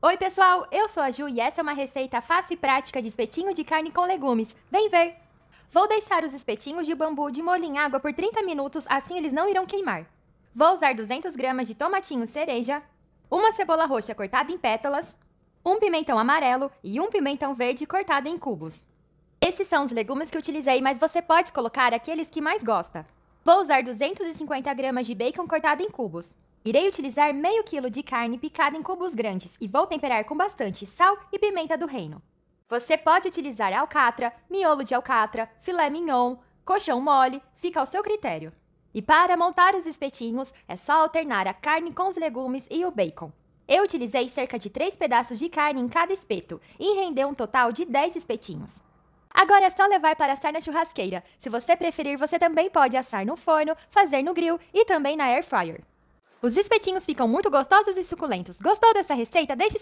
Oi, pessoal! Eu sou a Ju e essa é uma receita fácil e prática de espetinho de carne com legumes. Vem ver! Vou deixar os espetinhos de bambu de molho em água por 30 minutos, assim eles não irão queimar. Vou usar 200 gramas de tomatinho cereja, uma cebola roxa cortada em pétalas, um pimentão amarelo e um pimentão verde cortado em cubos. Esses são os legumes que utilizei, mas você pode colocar aqueles que mais gosta. Vou usar 250 gramas de bacon cortado em cubos, Irei utilizar meio quilo de carne picada em cubos grandes e vou temperar com bastante sal e pimenta do reino. Você pode utilizar alcatra, miolo de alcatra, filé mignon, colchão mole, fica ao seu critério. E para montar os espetinhos, é só alternar a carne com os legumes e o bacon. Eu utilizei cerca de 3 pedaços de carne em cada espeto e rendeu um total de 10 espetinhos. Agora é só levar para assar na churrasqueira. Se você preferir, você também pode assar no forno, fazer no grill e também na air fryer. Os espetinhos ficam muito gostosos e suculentos. Gostou dessa receita? Deixe